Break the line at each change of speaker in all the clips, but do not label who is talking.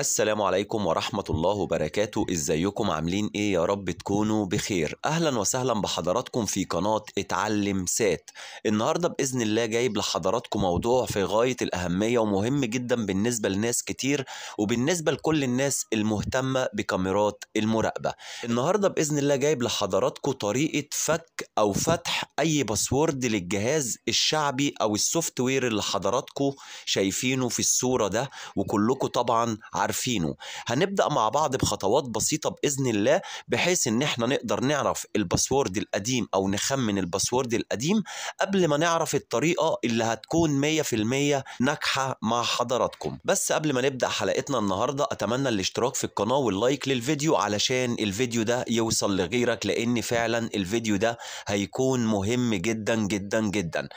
السلام عليكم ورحمة الله وبركاته ازيكم عاملين ايه يا رب تكونوا بخير اهلا وسهلا بحضراتكم في قناة اتعلم سات النهاردة بإذن الله جايب لحضراتكم موضوع في غاية الأهمية ومهم جدا بالنسبة لناس كتير وبالنسبة لكل الناس المهتمة بكاميرات المراقبة النهاردة بإذن الله جايب لحضراتكم طريقة فك أو فتح أي باسورد للجهاز الشعبي أو السوفت وير اللي حضراتكم شايفينه في الصورة ده وكلكم طبعا عارفين عارفينه هنبدأ مع بعض بخطوات بسيطة بإذن الله بحيث إن إحنا نقدر نعرف الباسورد القديم أو نخمن الباسورد القديم قبل ما نعرف الطريقة اللي هتكون 100% ناجحة مع حضراتكم بس قبل ما نبدأ حلقتنا النهاردة أتمنى الاشتراك في القناة واللايك للفيديو علشان الفيديو ده يوصل لغيرك لأن فعلا الفيديو ده هيكون مهم جدا جدا جدا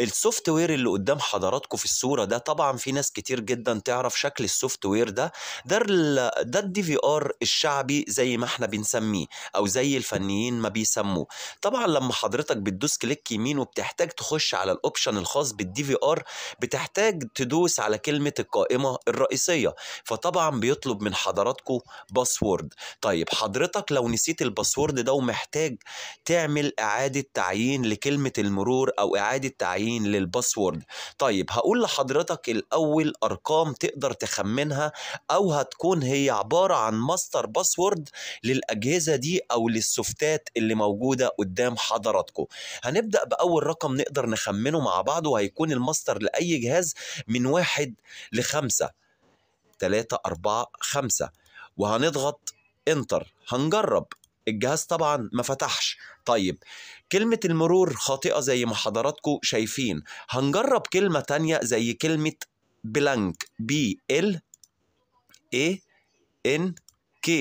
السوفت وير اللي قدام حضراتكم في الصورة ده طبعا في ناس كتير جدا تعرف شكل السوفت وير ده ده ال... ده الدي في ار الشعبي زي ما احنا بنسميه او زي الفنيين ما بيسموه طبعا لما حضرتك بتدوس كليك يمين وبتحتاج تخش على الاوبشن الخاص بالدي في ار بتحتاج تدوس على كلمه القائمه الرئيسيه فطبعا بيطلب من حضراتكم باسورد طيب حضرتك لو نسيت الباسورد ده ومحتاج تعمل اعاده تعيين لكلمه المرور او اعاده تعيين للباسورد طيب هقول لحضرتك الاول ارقام تقدر تخمنها او هتكون هي عباره عن ماستر باسورد للاجهزه دي او للسوفتات اللي موجوده قدام حضراتكم هنبدا باول رقم نقدر نخمنه مع بعض وهيكون الماستر لاي جهاز من واحد لخمسه تلاتة أربعة خمسة وهنضغط انتر هنجرب الجهاز طبعا ما فتحش طيب كلمة المرور خاطئة زي ما حضراتكم شايفين هنجرب كلمة تانية زي كلمة بلانك بي ال A e N K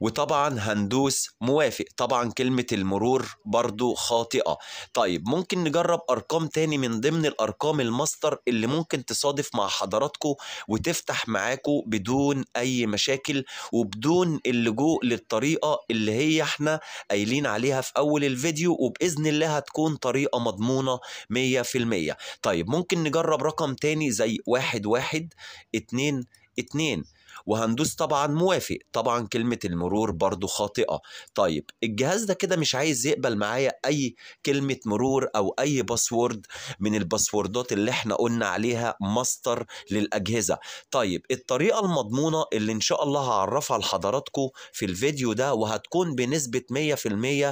وطبعا هندوس موافق طبعا كلمة المرور برضو خاطئة طيب ممكن نجرب أرقام تاني من ضمن الأرقام الماستر اللي ممكن تصادف مع حضراتكم وتفتح معاكم بدون أي مشاكل وبدون اللجوء للطريقة اللي هي احنا قايلين عليها في أول الفيديو وبإذن الله هتكون طريقة مضمونة 100% طيب ممكن نجرب رقم تاني زي واحد واحد اتنين اتنين وهندوس طبعا موافق طبعا كلمة المرور برضو خاطئة طيب الجهاز ده كده مش عايز يقبل معايا أي كلمة مرور أو أي باسورد من الباسوردات اللي احنا قلنا عليها ماستر للأجهزة طيب الطريقة المضمونة اللي إن شاء الله هعرفها لحضراتكم في الفيديو ده وهتكون بنسبة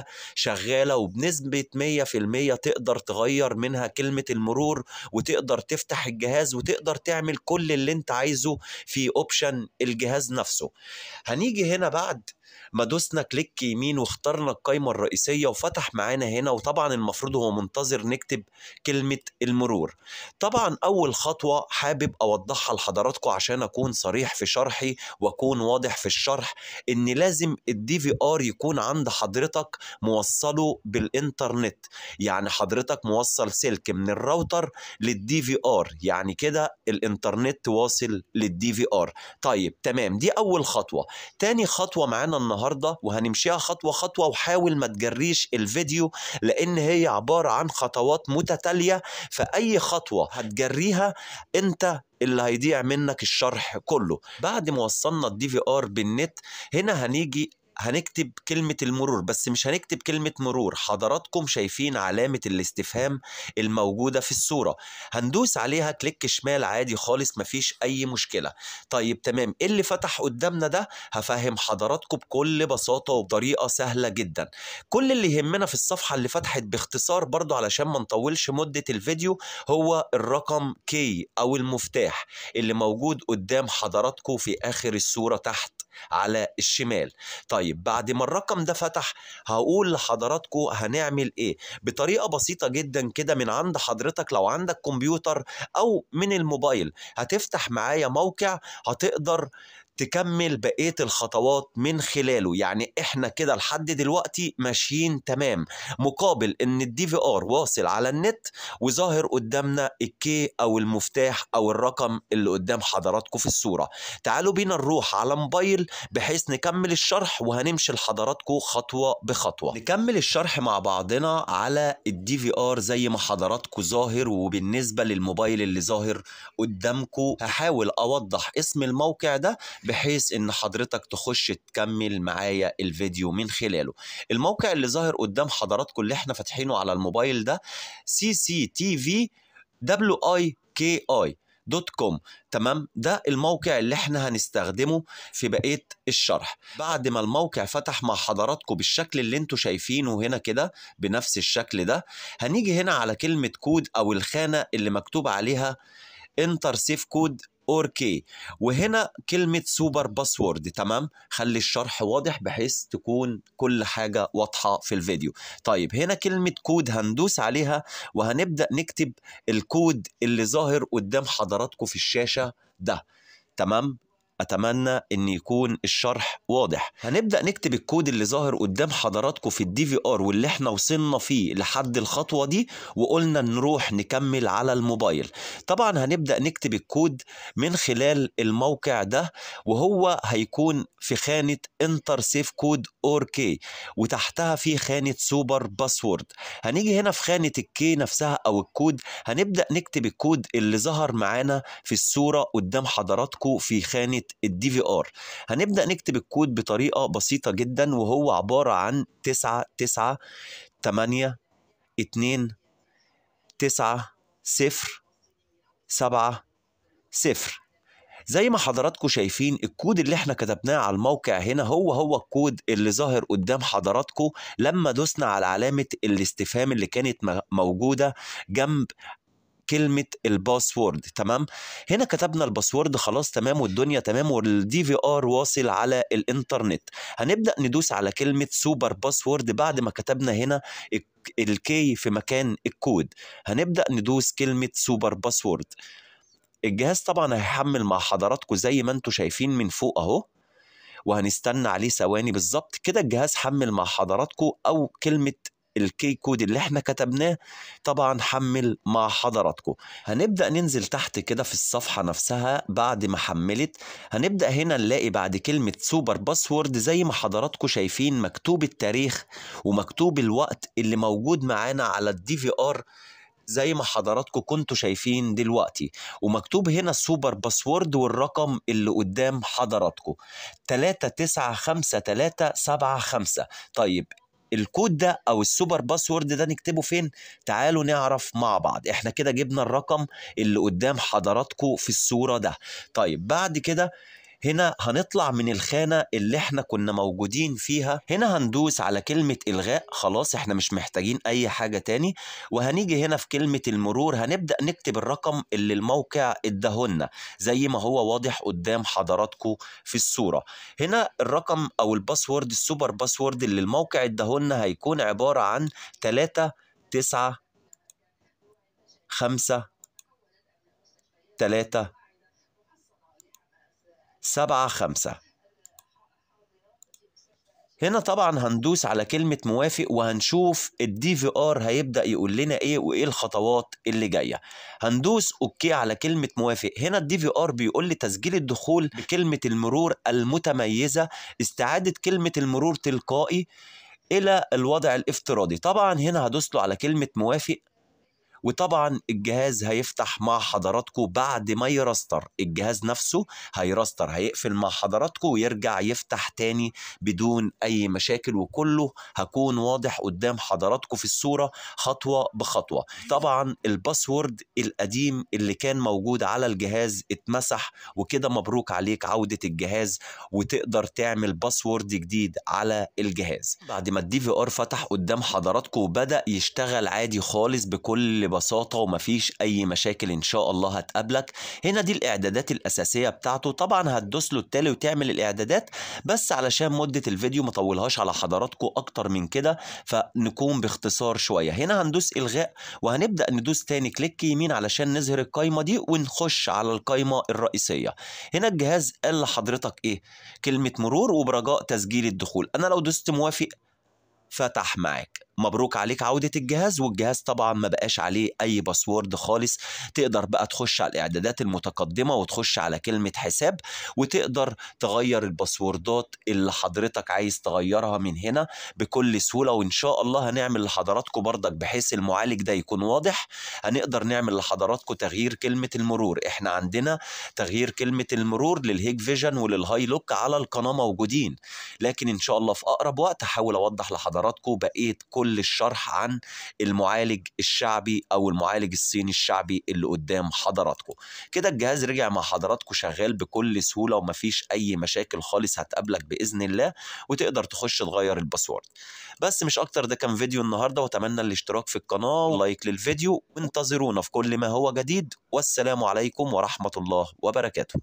100% شغالة وبنسبة 100% تقدر تغير منها كلمة المرور وتقدر تفتح الجهاز وتقدر تعمل كل اللي انت عايزه في اوبشن الجهاز نفسه هنيجي هنا بعد ما دوسنا كليك يمين واخترنا القايمة الرئيسية وفتح معانا هنا وطبعا المفروض هو منتظر نكتب كلمة المرور طبعا أول خطوة حابب أوضحها لحضراتكم عشان أكون صريح في شرحي وأكون واضح في الشرح إن لازم الدي في آر يكون عند حضرتك موصله بالإنترنت يعني حضرتك موصل سلك من الراوتر للدي في آر يعني كده الإنترنت واصل للدي في آر طيب تمام دي أول خطوة تاني خطوة معانا النهارده وهنمشيها خطوه خطوه وحاول ما تجريش الفيديو لان هي عباره عن خطوات متتاليه فاي خطوه هتجريها انت اللي هيضيع منك الشرح كله بعد ما وصلنا الدي في ار بالنت هنا هنيجي هنكتب كلمة المرور بس مش هنكتب كلمة مرور حضراتكم شايفين علامة الاستفهام الموجودة في الصورة هندوس عليها كليك شمال عادي خالص مفيش أي مشكلة طيب تمام إيه اللي فتح قدامنا ده هفهم حضراتكم بكل بساطة وبطريقة سهلة جدا كل اللي يهمنا في الصفحة اللي فتحت باختصار برضو علشان ما نطولش مدة الفيديو هو الرقم كي أو المفتاح اللي موجود قدام حضراتكم في آخر الصورة تحت على الشمال طيب طيب بعد ما الرقم ده فتح هقول لحضراتكم هنعمل ايه بطريقه بسيطه جدا كده من عند حضرتك لو عندك كمبيوتر او من الموبايل هتفتح معايا موقع هتقدر تكمل بقية الخطوات من خلاله يعني احنا كده لحد دلوقتي ماشيين تمام مقابل ان الدي في ار واصل على النت وظاهر قدامنا الكي او المفتاح او الرقم اللي قدام حضراتكم في الصورة تعالوا بينا نروح على موبايل بحيث نكمل الشرح وهنمشي لحضراتكم خطوة بخطوة نكمل الشرح مع بعضنا على الدي في ار زي ما حضراتكم ظاهر وبالنسبة للموبايل اللي ظاهر قدامكم هحاول اوضح اسم الموقع ده بحيث ان حضرتك تخش تكمل معايا الفيديو من خلاله الموقع اللي ظاهر قدام حضراتكم اللي احنا فاتحينه على الموبايل ده سي سي تي في دبليو اي كي اي دوت كوم تمام ده الموقع اللي احنا هنستخدمه في بقيه الشرح بعد ما الموقع فتح مع حضراتكم بالشكل اللي انتم شايفينه هنا كده بنفس الشكل ده هنيجي هنا على كلمه كود او الخانه اللي مكتوب عليها انتر سيف كود اور كي وهنا كلمه سوبر باسورد تمام خلي الشرح واضح بحيث تكون كل حاجه واضحه في الفيديو طيب هنا كلمه كود هندوس عليها وهنبدا نكتب الكود اللي ظاهر قدام حضراتكم في الشاشه ده تمام اتمنى ان يكون الشرح واضح هنبدا نكتب الكود اللي ظاهر قدام حضراتكم في الدي في ار واللي احنا وصلنا فيه لحد الخطوه دي وقلنا نروح نكمل على الموبايل طبعا هنبدا نكتب الكود من خلال الموقع ده وهو هيكون في خانه انتر سيف كود اور كي وتحتها في خانه سوبر باسورد هنيجي هنا في خانه الكي نفسها او الكود هنبدا نكتب الكود اللي ظهر معانا في الصوره قدام حضراتكم في خانه الدي في ار هنبدا نكتب الكود بطريقه بسيطه جدا وهو عباره عن 9 9 8 2 9 0 7 0 زي ما حضراتكم شايفين الكود اللي احنا كتبناه على الموقع هنا هو هو الكود اللي ظاهر قدام حضراتكم لما دوسنا على علامة الاستفهام اللي كانت موجودة جنب كلمه الباسورد تمام هنا كتبنا الباسورد خلاص تمام والدنيا تمام والدي في ار واصل على الانترنت هنبدا ندوس على كلمه سوبر باسورد بعد ما كتبنا هنا الكي في مكان الكود هنبدا ندوس كلمه سوبر باسورد الجهاز طبعا هيحمل مع حضراتكم زي ما انتم شايفين من فوق اهو وهنستنى عليه ثواني بالظبط كده الجهاز حمل مع حضراتكم او كلمه الكي كود اللي احنا كتبناه طبعا حمل مع حضراتكم هنبدا ننزل تحت كده في الصفحه نفسها بعد ما حملت هنبدا هنا نلاقي بعد كلمه سوبر باسورد زي ما حضراتكم شايفين مكتوب التاريخ ومكتوب الوقت اللي موجود معانا على الدي في ار زي ما حضراتكم كنتوا شايفين دلوقتي ومكتوب هنا السوبر باسورد والرقم اللي قدام حضراتكم 395375 طيب الكود ده او السوبر باسورد ده نكتبه فين تعالوا نعرف مع بعض احنا كده جبنا الرقم اللي قدام حضراتكم في الصوره ده طيب بعد كده هنا هنطلع من الخانة اللي احنا كنا موجودين فيها هنا هندوس على كلمة إلغاء خلاص احنا مش محتاجين أي حاجة تاني وهنيجي هنا في كلمة المرور هنبدأ نكتب الرقم اللي الموقع اداهولنا زي ما هو واضح قدام حضراتكم في الصورة هنا الرقم أو الباسورد السوبر باسورد اللي الموقع اداهولنا هيكون عبارة عن 3 9 5 3 سبعة خمسة هنا طبعا هندوس على كلمة موافق وهنشوف الدي في ار هيبدأ يقول لنا ايه وايه الخطوات اللي جاية هندوس اوكي على كلمة موافق هنا الدي في ار بيقول لي تسجيل الدخول بكلمة المرور المتميزة استعادة كلمة المرور تلقائي الى الوضع الافتراضي طبعا هنا هدوس له على كلمة موافق وطبعا الجهاز هيفتح مع حضراتكم بعد ما يرستر الجهاز نفسه هيرستر هيقفل مع حضراتكم ويرجع يفتح تاني بدون اي مشاكل وكله هكون واضح قدام حضراتكم في الصوره خطوه بخطوه طبعا الباسورد القديم اللي كان موجود على الجهاز اتمسح وكده مبروك عليك عوده الجهاز وتقدر تعمل باسورد جديد على الجهاز بعد ما الدي في ار فتح قدام حضراتكم وبدا يشتغل عادي خالص بكل ببساطة ومفيش أي مشاكل إن شاء الله هتقابلك هنا دي الإعدادات الأساسية بتاعته طبعا هتدوس له التالي وتعمل الإعدادات بس علشان مدة الفيديو مطولهاش على حضراتكم أكتر من كده فنكون باختصار شوية هنا هندوس إلغاء وهنبدأ ندوس تاني كليك يمين علشان نظهر القايمة دي ونخش على القايمة الرئيسية هنا الجهاز قال لحضرتك إيه كلمة مرور وبرجاء تسجيل الدخول أنا لو دوست موافق فتح معاك مبروك عليك عودة الجهاز والجهاز طبعا ما بقاش عليه أي باسورد خالص تقدر بقى تخش على الإعدادات المتقدمة وتخش على كلمة حساب وتقدر تغير الباسوردات اللي حضرتك عايز تغيرها من هنا بكل سهولة وإن شاء الله هنعمل لحضراتكم برضك بحيث المعالج ده يكون واضح هنقدر نعمل لحضراتكم تغيير كلمة المرور إحنا عندنا تغيير كلمة المرور للهيج فيجن وللهاي لوك على القناة موجودين لكن إن شاء الله في أقرب وقت هحاول أوضح لحضراتكم بقية كل كل الشرح عن المعالج الشعبي او المعالج الصيني الشعبي اللي قدام حضراتكم كده الجهاز رجع مع حضراتكم شغال بكل سهوله ومفيش اي مشاكل خالص هتقابلك باذن الله وتقدر تخش تغير الباسورد بس مش اكتر ده كان فيديو النهارده واتمنى الاشتراك في القناه ولايك للفيديو وانتظرونا في كل ما هو جديد والسلام عليكم ورحمه الله وبركاته